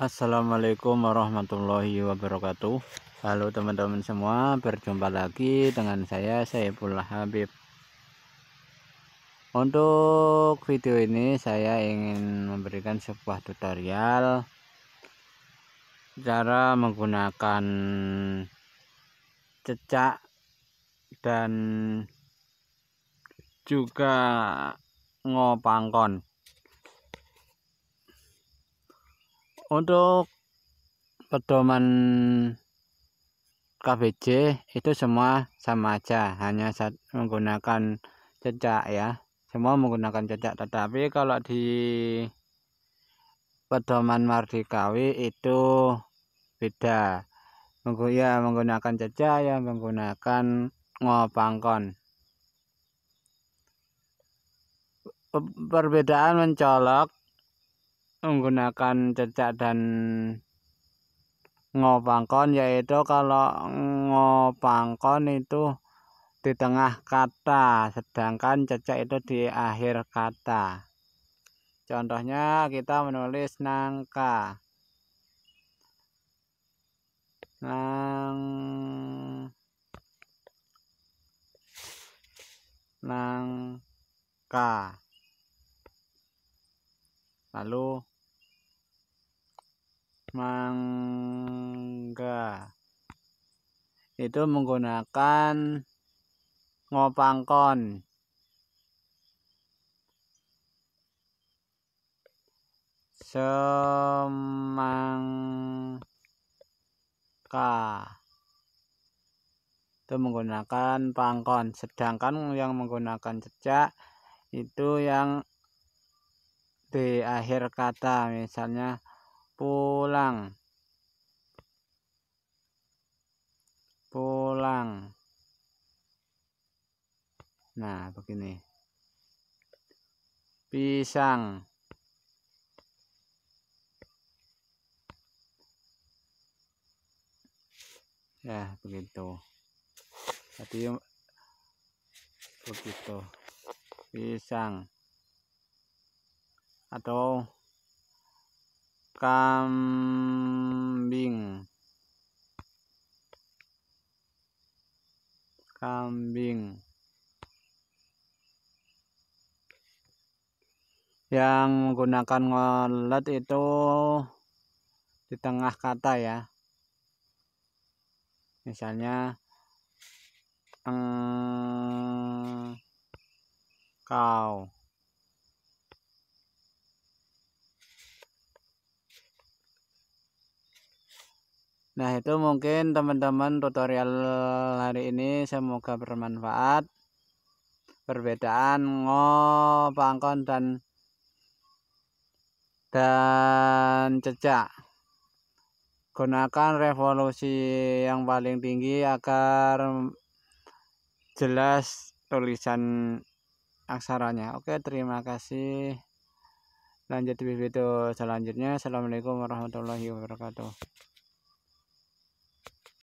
Assalamualaikum warahmatullahi wabarakatuh Halo teman-teman semua Berjumpa lagi dengan saya saya Saiful Habib Untuk video ini Saya ingin memberikan sebuah tutorial Cara menggunakan Cecak Dan Juga Ngopangkon untuk pedoman KBJ itu semua sama aja hanya menggunakan cecak ya semua menggunakan cecak tetapi kalau di pedoman Mardikawi itu beda ya menggunakan cecak ya menggunakan ngopangkon perbedaan mencolok menggunakan cecak dan ngopangkon yaitu kalau ngopangkon itu di tengah kata sedangkan cecak itu di akhir kata contohnya kita menulis nangka nang nangka lalu mangga itu menggunakan ngopangkon semangka itu menggunakan pangkon sedangkan yang menggunakan cecak itu yang di akhir kata misalnya pulang pulang nah begini pisang ya begitu tadi begitu pisang atau kambing kambing yang menggunakan ngolet itu di tengah kata ya misalnya engkau eh, Nah, itu mungkin teman-teman tutorial eh, hari ini semoga bermanfaat. Perbedaan ngo, pangkon dan dan cecak. Gunakan revolusi yang paling tinggi agar jelas tulisan aksaranya. Oke, terima kasih. Lanjut di video selanjutnya. Assalamualaikum warahmatullahi wabarakatuh.